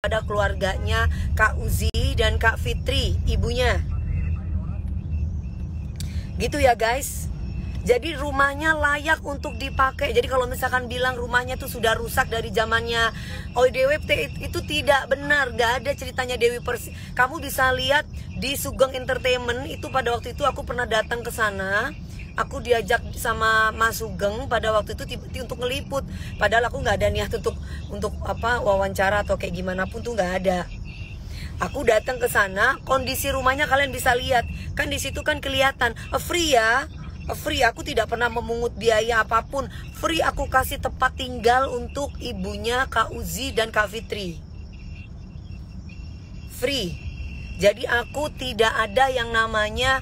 kepada keluarganya Kak Uzi dan Kak Fitri, ibunya. Gitu ya guys. Jadi rumahnya layak untuk dipakai. Jadi kalau misalkan bilang rumahnya tuh sudah rusak dari zamannya Oh Dewi itu tidak benar. Gak ada ceritanya Dewi Persik. Kamu bisa lihat di Sugeng Entertainment itu pada waktu itu aku pernah datang ke sana aku diajak sama Mas Sugeng pada waktu itu tiba untuk ngeliput padahal aku nggak ada niat untuk untuk apa wawancara atau kayak gimana pun tuh nggak ada aku datang ke sana kondisi rumahnya kalian bisa lihat kan di situ kan kelihatan eh, free ya eh, free aku tidak pernah memungut biaya apapun free aku kasih tempat tinggal untuk ibunya Kak Uzi dan Kak Fitri free jadi aku tidak ada yang namanya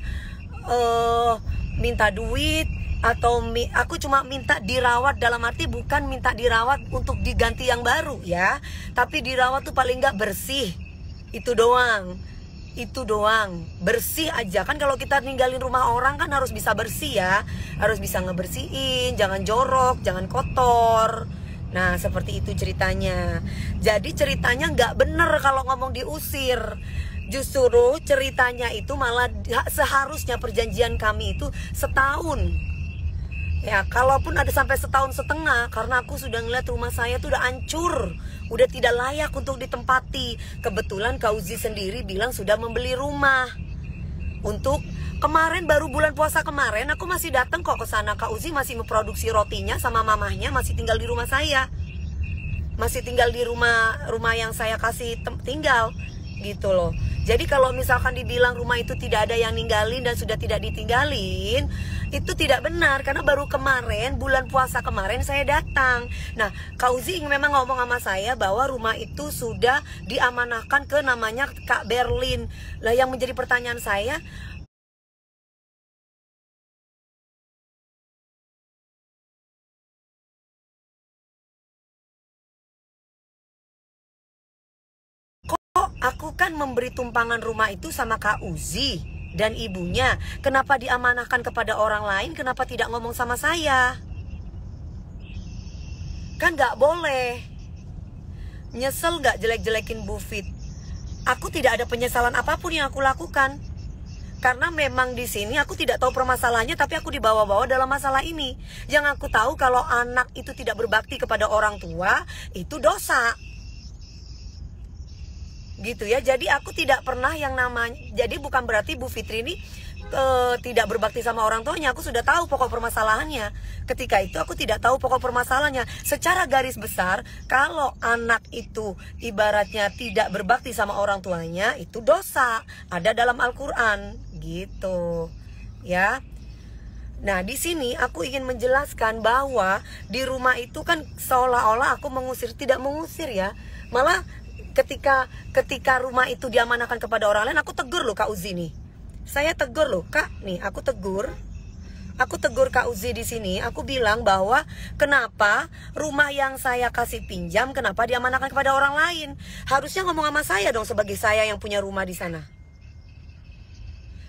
uh, minta duit atau mi, aku cuma minta dirawat dalam arti bukan minta dirawat untuk diganti yang baru ya tapi dirawat tuh paling nggak bersih itu doang itu doang bersih aja kan kalau kita ninggalin rumah orang kan harus bisa bersih ya harus bisa ngebersihin jangan jorok jangan kotor nah seperti itu ceritanya jadi ceritanya nggak bener kalau ngomong diusir justru ceritanya itu malah seharusnya perjanjian kami itu setahun ya kalaupun ada sampai setahun setengah karena aku sudah ngeliat rumah saya tuh udah hancur udah tidak layak untuk ditempati kebetulan Kauzi sendiri bilang sudah membeli rumah untuk kemarin baru bulan puasa kemarin aku masih datang kok ke sana Kak Uzi masih memproduksi rotinya sama mamahnya masih tinggal di rumah saya masih tinggal di rumah rumah yang saya kasih tinggal gitu loh. Jadi kalau misalkan dibilang rumah itu tidak ada yang ninggalin dan sudah tidak ditinggalin, itu tidak benar karena baru kemarin bulan puasa kemarin saya datang. Nah, Kauzi memang ngomong sama saya bahwa rumah itu sudah diamanahkan ke namanya Kak Berlin. Lah yang menjadi pertanyaan saya, Aku kan memberi tumpangan rumah itu sama Kak Uzi dan ibunya. Kenapa diamanahkan kepada orang lain? Kenapa tidak ngomong sama saya? Kan gak boleh. Nyesel gak jelek-jelekin Bu Fit. Aku tidak ada penyesalan apapun yang aku lakukan. Karena memang di sini aku tidak tahu permasalahannya tapi aku dibawa-bawa dalam masalah ini. Yang aku tahu kalau anak itu tidak berbakti kepada orang tua itu dosa gitu ya jadi aku tidak pernah yang namanya jadi bukan berarti Bu Fitri ini e, tidak berbakti sama orang tuanya aku sudah tahu pokok permasalahannya ketika itu aku tidak tahu pokok permasalahannya secara garis besar kalau anak itu ibaratnya tidak berbakti sama orang tuanya itu dosa ada dalam Al-Qur'an gitu ya Nah, di sini aku ingin menjelaskan bahwa di rumah itu kan seolah-olah aku mengusir, tidak mengusir ya. Malah ketika ketika rumah itu diamanahkan kepada orang lain aku tegur loh Kak Uzi nih saya tegur loh Kak nih aku tegur aku tegur Kak Uzi di sini aku bilang bahwa kenapa rumah yang saya kasih pinjam kenapa diamanahkan kepada orang lain harusnya ngomong sama saya dong sebagai saya yang punya rumah di sana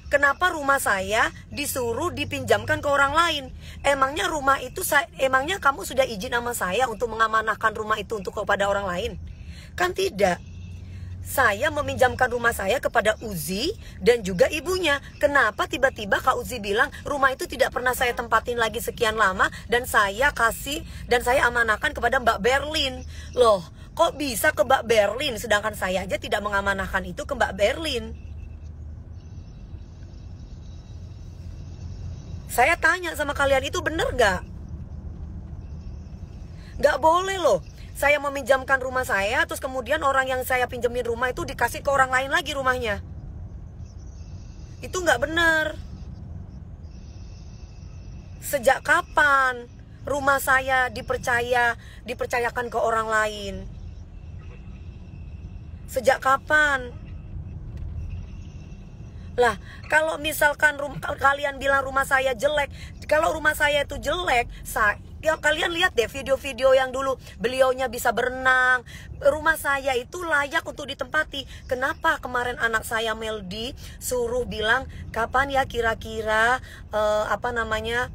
Kenapa rumah saya disuruh dipinjamkan ke orang lain? Emangnya rumah itu emangnya kamu sudah izin sama saya untuk mengamanahkan rumah itu untuk kepada orang lain? Kan tidak. Saya meminjamkan rumah saya kepada Uzi dan juga ibunya. Kenapa tiba-tiba Kak Uzi bilang rumah itu tidak pernah saya tempatin lagi sekian lama dan saya kasih dan saya amanahkan kepada Mbak Berlin. Loh, kok bisa ke Mbak Berlin sedangkan saya aja tidak mengamanahkan itu ke Mbak Berlin? Saya tanya sama kalian itu bener gak? Gak boleh loh saya meminjamkan rumah saya terus kemudian orang yang saya pinjemin rumah itu dikasih ke orang lain lagi rumahnya itu nggak benar sejak kapan rumah saya dipercaya dipercayakan ke orang lain sejak kapan lah, kalau misalkan rum, kalian bilang rumah saya jelek, kalau rumah saya itu jelek, saya ya kalian lihat deh video-video yang dulu beliaunya bisa berenang. Rumah saya itu layak untuk ditempati. Kenapa kemarin anak saya Meldi suruh bilang kapan ya kira-kira uh, apa namanya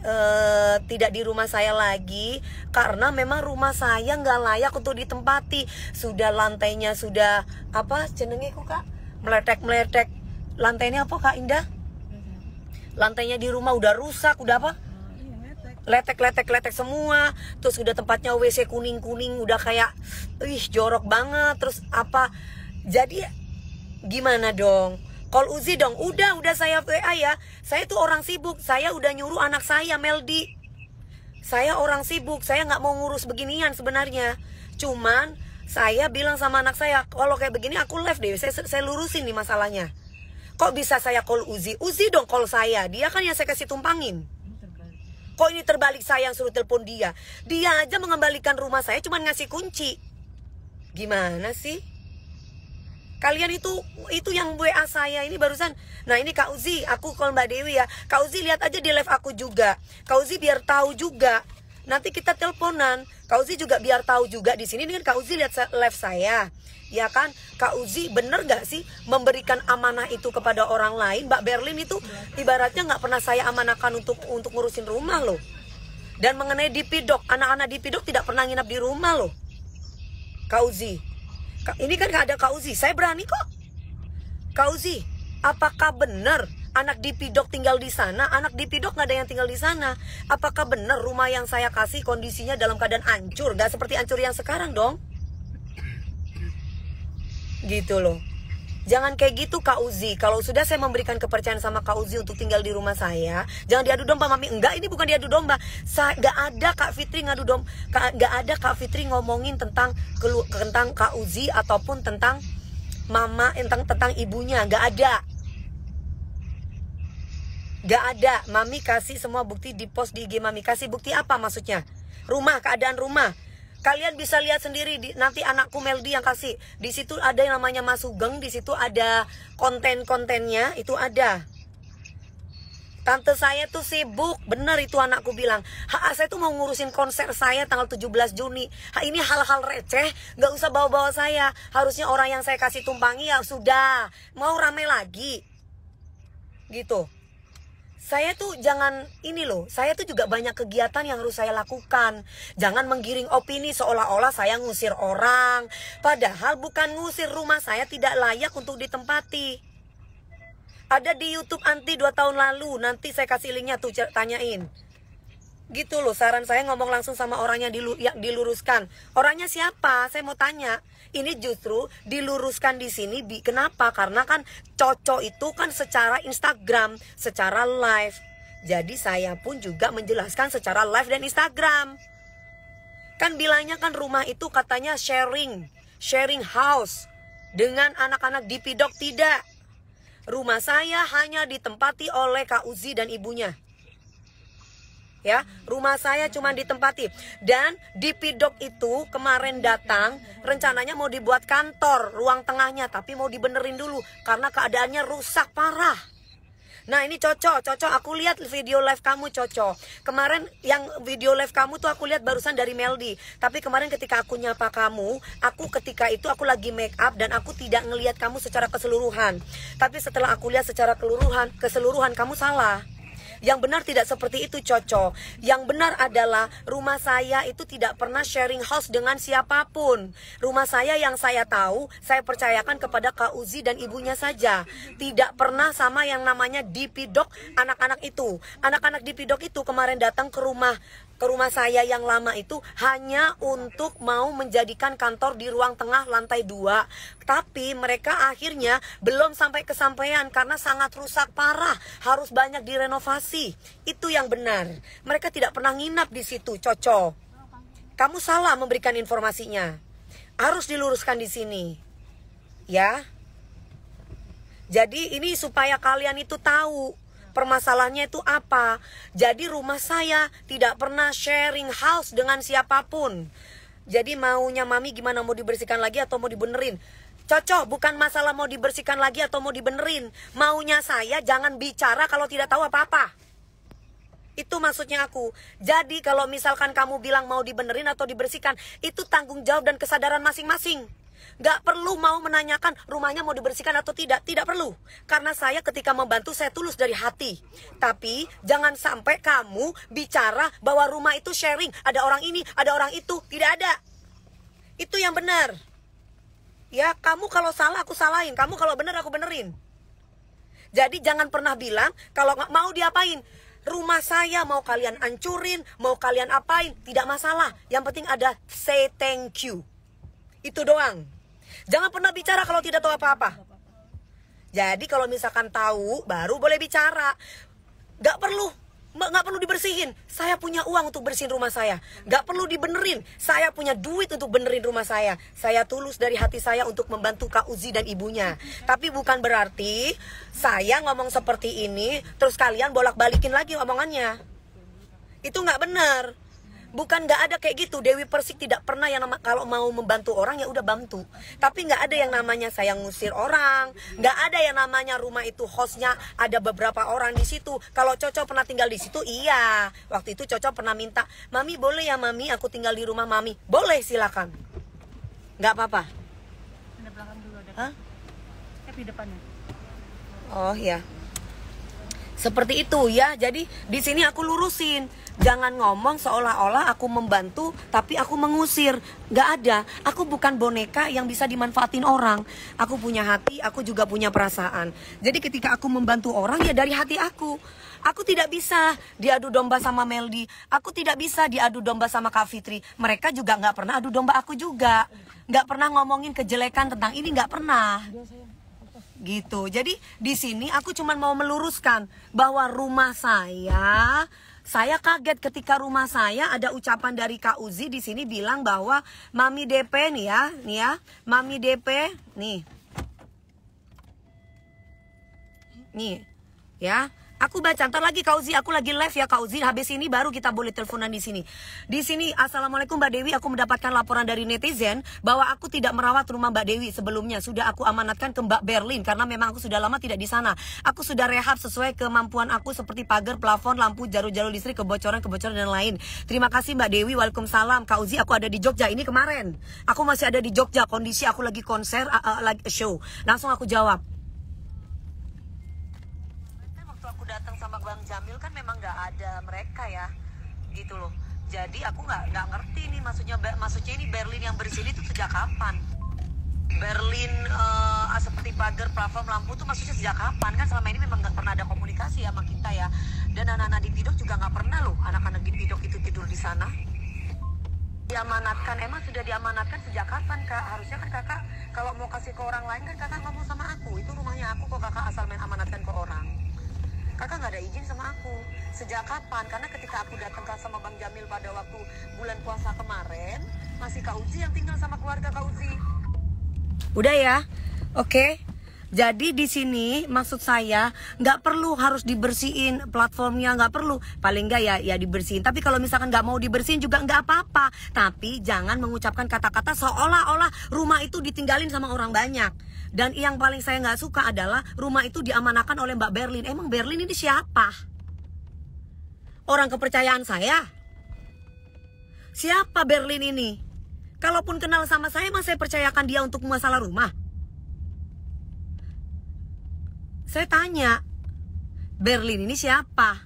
Uh, tidak di rumah saya lagi karena memang rumah saya nggak layak untuk ditempati sudah lantainya sudah apa cenderungnya kok kak meletek meletek lantainya apa kak Indah lantainya di rumah udah rusak udah apa letek-letek-letek semua terus udah tempatnya WC kuning-kuning udah kayak ih jorok banget terus apa jadi gimana dong Call Uzi dong, udah, udah saya WA ya. Saya tuh orang sibuk, saya udah nyuruh anak saya, Meldi. Saya orang sibuk, saya nggak mau ngurus beginian sebenarnya. Cuman saya bilang sama anak saya, kalau kayak begini aku left deh, saya, saya lurusin nih masalahnya. Kok bisa saya call Uzi? Uzi dong call saya, dia kan yang saya kasih tumpangin. Kok ini terbalik saya yang suruh telepon dia? Dia aja mengembalikan rumah saya cuman ngasih kunci. Gimana sih? Kalian itu itu yang WA saya ini barusan. Nah, ini Kak Uzi, aku call Mbak Dewi ya. Kak Uzi lihat aja di live aku juga. Kak Uzi biar tahu juga. Nanti kita teleponan. Kak Uzi juga biar tahu juga di sini dengan Kak Uzi lihat live saya ya kan Kak Uzi bener gak sih memberikan amanah itu kepada orang lain Mbak Berlin itu ibaratnya nggak pernah saya amanahkan untuk untuk ngurusin rumah loh dan mengenai dipidok anak-anak dipidok tidak pernah nginap di rumah loh Kak Uzi ini kan gak ada Kak Uzi saya berani kok Kak Uzi apakah bener anak dipidok tinggal di sana, anak dipidok nggak ada yang tinggal di sana. Apakah benar rumah yang saya kasih kondisinya dalam keadaan hancur? Nggak seperti hancur yang sekarang dong gitu loh Jangan kayak gitu Kak Uzi Kalau sudah saya memberikan kepercayaan sama Kak Uzi Untuk tinggal di rumah saya Jangan diadu domba Mami Enggak ini bukan diadu domba saya, nggak ada Kak Fitri ngadu domba. Kak, ada Kak Fitri ngomongin tentang kelu, Tentang Kak Uzi Ataupun tentang Mama Tentang, tentang ibunya Nggak ada Nggak ada Mami kasih semua bukti di post di IG Mami Kasih bukti apa maksudnya Rumah keadaan rumah Kalian bisa lihat sendiri di, nanti anakku Meldi yang kasih. Di situ ada yang namanya Mas Sugeng, di situ ada konten-kontennya, itu ada. Tante saya tuh sibuk, bener itu anakku bilang. Ha, saya tuh mau ngurusin konser saya tanggal 17 Juni. Ha, ini hal-hal receh, nggak usah bawa-bawa saya. Harusnya orang yang saya kasih tumpangi ya sudah. Mau rame lagi. Gitu saya tuh jangan ini loh, saya tuh juga banyak kegiatan yang harus saya lakukan. Jangan menggiring opini seolah-olah saya ngusir orang, padahal bukan ngusir rumah saya tidak layak untuk ditempati. Ada di YouTube anti dua tahun lalu, nanti saya kasih linknya tuh tanyain gitu loh saran saya ngomong langsung sama orangnya dilu yang diluruskan orangnya siapa saya mau tanya ini justru diluruskan di sini bi kenapa karena kan cocok itu kan secara Instagram secara live jadi saya pun juga menjelaskan secara live dan Instagram kan bilangnya kan rumah itu katanya sharing sharing house dengan anak-anak di dipidok tidak rumah saya hanya ditempati oleh Kak Uzi dan ibunya ya rumah saya cuma ditempati dan di pidok itu kemarin datang rencananya mau dibuat kantor ruang tengahnya tapi mau dibenerin dulu karena keadaannya rusak parah Nah ini cocok, cocok. aku lihat video live kamu cocok. Kemarin yang video live kamu tuh aku lihat barusan dari Meldi Tapi kemarin ketika aku nyapa kamu Aku ketika itu aku lagi make up dan aku tidak ngelihat kamu secara keseluruhan Tapi setelah aku lihat secara keseluruhan, keseluruhan kamu salah yang benar tidak seperti itu Coco. Yang benar adalah rumah saya itu tidak pernah sharing house dengan siapapun. Rumah saya yang saya tahu, saya percayakan kepada Kak Uzi dan ibunya saja. Tidak pernah sama yang namanya dipidok anak-anak itu. Anak-anak dipidok itu kemarin datang ke rumah ke rumah saya yang lama itu hanya untuk mau menjadikan kantor di ruang tengah lantai dua. tapi mereka akhirnya belum sampai kesampaian karena sangat rusak parah harus banyak direnovasi itu yang benar mereka tidak pernah nginap di situ coco kamu salah memberikan informasinya harus diluruskan di sini ya jadi ini supaya kalian itu tahu Permasalahannya itu apa? Jadi rumah saya tidak pernah sharing house dengan siapapun. Jadi maunya mami gimana mau dibersihkan lagi atau mau dibenerin? Cocok, bukan masalah mau dibersihkan lagi atau mau dibenerin. Maunya saya jangan bicara kalau tidak tahu apa-apa. Itu maksudnya aku. Jadi kalau misalkan kamu bilang mau dibenerin atau dibersihkan, itu tanggung jawab dan kesadaran masing-masing. Gak perlu mau menanyakan rumahnya mau dibersihkan atau tidak, tidak perlu. Karena saya ketika membantu saya tulus dari hati. Tapi jangan sampai kamu bicara bahwa rumah itu sharing, ada orang ini, ada orang itu, tidak ada. Itu yang benar. Ya, kamu kalau salah aku salahin, kamu kalau benar aku benerin. Jadi jangan pernah bilang kalau nggak mau diapain, rumah saya mau kalian ancurin, mau kalian apain, tidak masalah. Yang penting ada say thank you. Itu doang. Jangan pernah bicara kalau tidak tahu apa-apa. Jadi kalau misalkan tahu, baru boleh bicara. Gak perlu nggak perlu dibersihin saya punya uang untuk bersihin rumah saya Gak perlu dibenerin saya punya duit untuk benerin rumah saya saya tulus dari hati saya untuk membantu kak Uzi dan ibunya tapi bukan berarti saya ngomong seperti ini terus kalian bolak balikin lagi omongannya itu nggak benar bukan nggak ada kayak gitu Dewi Persik tidak pernah yang nama kalau mau membantu orang ya udah bantu tapi nggak ada yang namanya saya ngusir orang nggak ada yang namanya rumah itu hostnya ada beberapa orang di situ kalau Coco pernah tinggal di situ iya waktu itu Coco pernah minta mami boleh ya mami aku tinggal di rumah mami boleh silakan nggak apa-apa Hah? tapi depannya oh ya seperti itu ya. Jadi di sini aku lurusin. Jangan ngomong seolah-olah aku membantu tapi aku mengusir. Gak ada. Aku bukan boneka yang bisa dimanfaatin orang. Aku punya hati, aku juga punya perasaan. Jadi ketika aku membantu orang ya dari hati aku. Aku tidak bisa diadu domba sama Meldi. Aku tidak bisa diadu domba sama Kak Fitri. Mereka juga nggak pernah adu domba aku juga. Nggak pernah ngomongin kejelekan tentang ini nggak pernah gitu. Jadi di sini aku cuma mau meluruskan bahwa rumah saya saya kaget ketika rumah saya ada ucapan dari Kak Uzi di sini bilang bahwa Mami DP nih ya, nih ya, Mami DP nih. Nih. Ya, Aku baca, ntar lagi Kauzi, aku lagi live ya Kauzi. Habis ini baru kita boleh teleponan di sini. Di sini, Assalamualaikum Mbak Dewi, aku mendapatkan laporan dari netizen bahwa aku tidak merawat rumah Mbak Dewi sebelumnya. Sudah aku amanatkan ke Mbak Berlin karena memang aku sudah lama tidak di sana. Aku sudah rehab sesuai kemampuan aku seperti pagar, plafon, lampu, jarum-jarum listrik, kebocoran-kebocoran dan lain. Terima kasih Mbak Dewi, Waalaikumsalam. Kauzi, aku ada di Jogja ini kemarin. Aku masih ada di Jogja, kondisi aku lagi konser, uh, uh, lagi show. Langsung aku jawab. datang sama Bang Jamil kan memang nggak ada mereka ya gitu loh jadi aku nggak nggak ngerti nih maksudnya maksudnya ini Berlin yang bersih itu sejak kapan Berlin uh, seperti pagar platform lampu tuh maksudnya sejak kapan kan selama ini memang nggak pernah ada komunikasi sama kita ya dan anak-anak di Pidok juga nggak pernah loh anak-anak di Pidok itu tidur di sana diamanatkan emang sudah diamanatkan sejak kapan kak harusnya kan kakak kalau mau kasih ke orang lain kan kakak ngomong sama aku itu rumahnya aku kok kakak asal main amanatkan ke orang izin sama aku sejak kapan karena ketika aku datang sama Bang Jamil pada waktu bulan puasa kemarin masih Kak Uzi yang tinggal sama keluarga Kak Uzi udah ya oke okay. Jadi di sini maksud saya nggak perlu harus dibersihin platformnya nggak perlu paling nggak ya ya dibersihin. Tapi kalau misalkan nggak mau dibersihin juga nggak apa-apa. Tapi jangan mengucapkan kata-kata seolah-olah rumah itu ditinggalin sama orang banyak. Dan yang paling saya nggak suka adalah rumah itu diamanakan oleh Mbak Berlin. Emang Berlin ini siapa? Orang kepercayaan saya? Siapa Berlin ini? Kalaupun kenal sama saya, emang saya percayakan dia untuk masalah rumah. Saya tanya, Berlin ini siapa?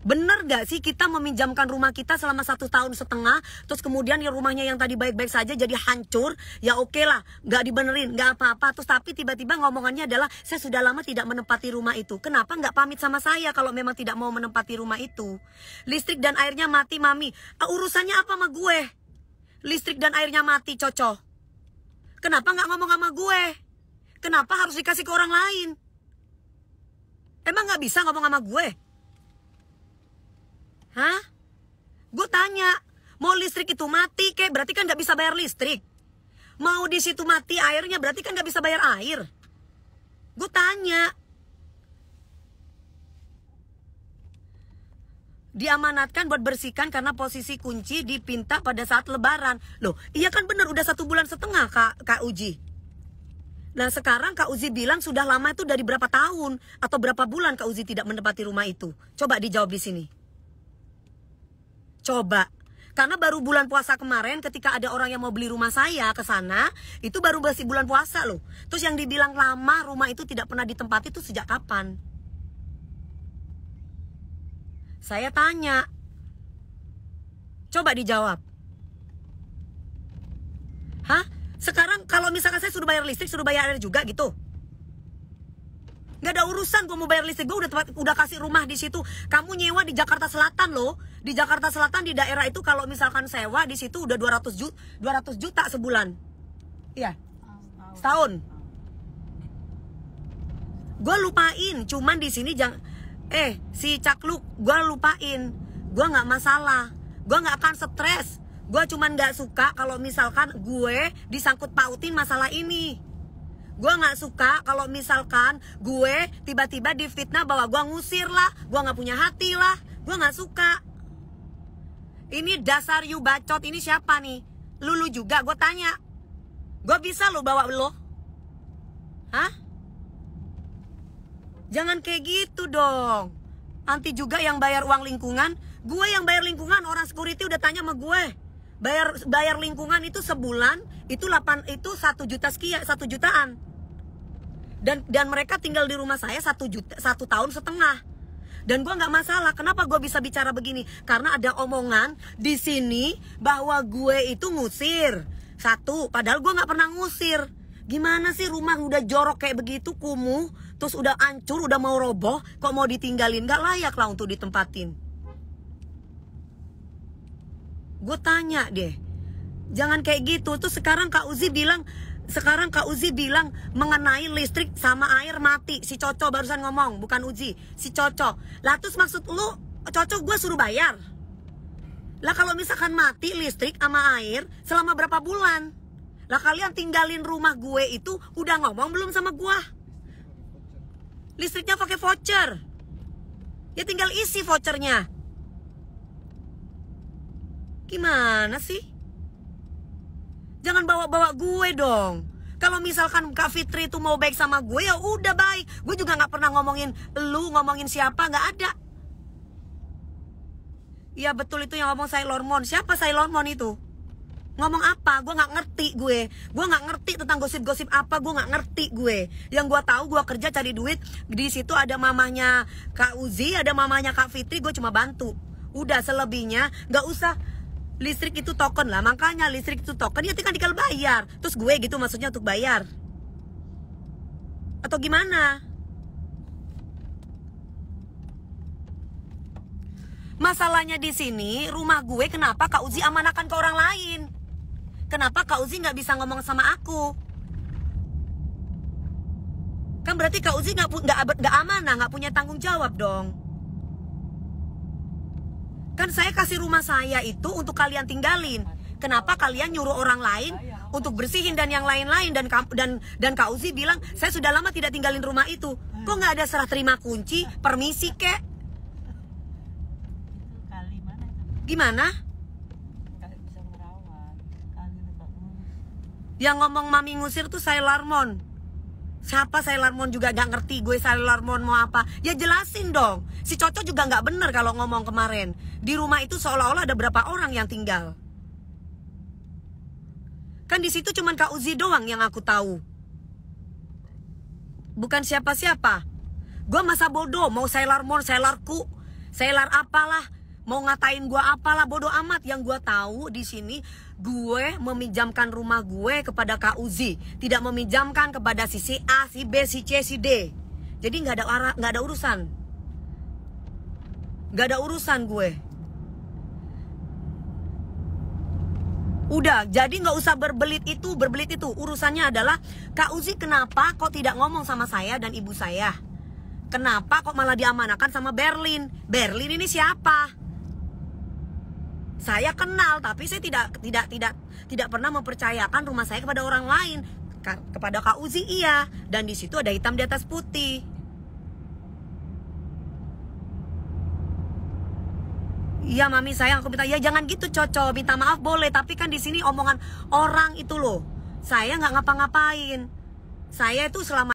Bener gak sih kita meminjamkan rumah kita selama satu tahun setengah Terus kemudian ya rumahnya yang tadi baik-baik saja jadi hancur Ya oke okay lah, gak dibenerin, gak apa-apa Terus tapi tiba-tiba ngomongannya adalah Saya sudah lama tidak menempati rumah itu Kenapa gak pamit sama saya kalau memang tidak mau menempati rumah itu Listrik dan airnya mati mami uh, Urusannya apa sama gue? Listrik dan airnya mati cocok Kenapa gak ngomong sama gue? Kenapa harus dikasih ke orang lain? Emang nggak bisa ngomong sama gue? Hah? Gue tanya, mau listrik itu mati kek, berarti kan nggak bisa bayar listrik. Mau di situ mati airnya, berarti kan nggak bisa bayar air. Gue tanya. Diamanatkan buat bersihkan karena posisi kunci dipinta pada saat lebaran. Loh, iya kan bener udah satu bulan setengah Kak, Kak Uji. Nah sekarang Kak Uzi bilang sudah lama itu dari berapa tahun atau berapa bulan Kak Uzi tidak menempati rumah itu? Coba dijawab di sini. Coba. Karena baru bulan puasa kemarin ketika ada orang yang mau beli rumah saya ke sana, itu baru masih bulan puasa loh. Terus yang dibilang lama rumah itu tidak pernah ditempati itu sejak kapan? Saya tanya. Coba dijawab. Hah? Sekarang kalau misalkan saya suruh bayar listrik, suruh bayar air juga gitu. Gak ada urusan gue mau bayar listrik, gue udah udah kasih rumah di situ. Kamu nyewa di Jakarta Selatan loh. Di Jakarta Selatan di daerah itu kalau misalkan sewa di situ udah 200 juta, 200 juta sebulan. Iya. Setahun. Gue lupain, cuman di sini jangan eh si Cakluk gue lupain. Gue nggak masalah. Gue nggak akan stres Gue cuman gak suka kalau misalkan gue disangkut pautin masalah ini. Gue gak suka kalau misalkan gue tiba-tiba difitnah bahwa gue ngusir lah, gue gak punya hati lah, gue gak suka. Ini dasar you bacot, ini siapa nih? Lulu juga, gue tanya. Gue bisa lo bawa lo? Hah? Jangan kayak gitu dong. Nanti juga yang bayar uang lingkungan, gue yang bayar lingkungan, orang security udah tanya sama gue bayar bayar lingkungan itu sebulan itu 8 itu satu juta sekian satu jutaan dan dan mereka tinggal di rumah saya satu juta satu tahun setengah dan gue nggak masalah kenapa gue bisa bicara begini karena ada omongan di sini bahwa gue itu ngusir satu padahal gue nggak pernah ngusir gimana sih rumah udah jorok kayak begitu kumuh terus udah hancur udah mau roboh kok mau ditinggalin nggak layak lah untuk ditempatin Gue tanya deh. Jangan kayak gitu. Tuh sekarang Kak Uzi bilang sekarang Kak Uzi bilang mengenai listrik sama air mati. Si Coco barusan ngomong, bukan Uzi. Si Coco. Lah terus maksud lu Coco gue suruh bayar? Lah kalau misalkan mati listrik sama air selama berapa bulan? Lah kalian tinggalin rumah gue itu udah ngomong belum sama gue? Listriknya pakai voucher. Ya tinggal isi vouchernya. Gimana sih? Jangan bawa-bawa gue dong. Kalau misalkan Kak Fitri itu mau baik sama gue ya udah baik. Gue juga nggak pernah ngomongin lu, ngomongin siapa nggak ada. Iya betul itu yang ngomong Sailor Moon. Siapa Sailor Moon itu? Ngomong apa? Gue nggak ngerti gue. Gue nggak ngerti tentang gosip-gosip apa. Gue nggak ngerti gue. Yang gue tahu gue kerja cari duit. Di situ ada mamanya Kak Uzi, ada mamanya Kak Fitri. Gue cuma bantu. Udah selebihnya nggak usah listrik itu token lah makanya listrik itu token ya tinggal tinggal bayar terus gue gitu maksudnya untuk bayar atau gimana Masalahnya di sini rumah gue kenapa Kak Uzi amanakan ke orang lain? Kenapa Kak Uzi nggak bisa ngomong sama aku? Kan berarti Kak Uzi nggak nggak amanah, nggak punya tanggung jawab dong. Kan saya kasih rumah saya itu untuk kalian tinggalin. Kenapa kalian nyuruh orang lain untuk bersihin dan yang lain-lain dan dan dan Kak Uzi bilang saya sudah lama tidak tinggalin rumah itu. Kok nggak ada serah terima kunci, permisi kek? Gimana? Yang ngomong mami ngusir tuh saya Larmon. Siapa Sailor Moon juga gak ngerti gue Sailor Moon mau apa. Ya jelasin dong. Si Coco juga gak bener kalau ngomong kemarin. Di rumah itu seolah-olah ada berapa orang yang tinggal. Kan di situ cuman Kak Uzi doang yang aku tahu. Bukan siapa-siapa. Gue masa bodoh mau Sailor Moon, Sailorku, Sailor apalah mau ngatain gue apalah bodoh amat yang gue tahu di sini gue meminjamkan rumah gue kepada Kak Uzi tidak meminjamkan kepada si A si B si C si D jadi nggak ada arah nggak ada urusan nggak ada urusan gue Udah, jadi nggak usah berbelit itu, berbelit itu. Urusannya adalah, Kak Uzi kenapa kok tidak ngomong sama saya dan ibu saya? Kenapa kok malah diamanakan sama Berlin? Berlin ini siapa? saya kenal tapi saya tidak tidak tidak tidak pernah mempercayakan rumah saya kepada orang lain kepada Kak Uzi iya dan di situ ada hitam di atas putih Iya mami sayang aku minta ya jangan gitu coco minta maaf boleh tapi kan di sini omongan orang itu loh saya nggak ngapa-ngapain saya itu selama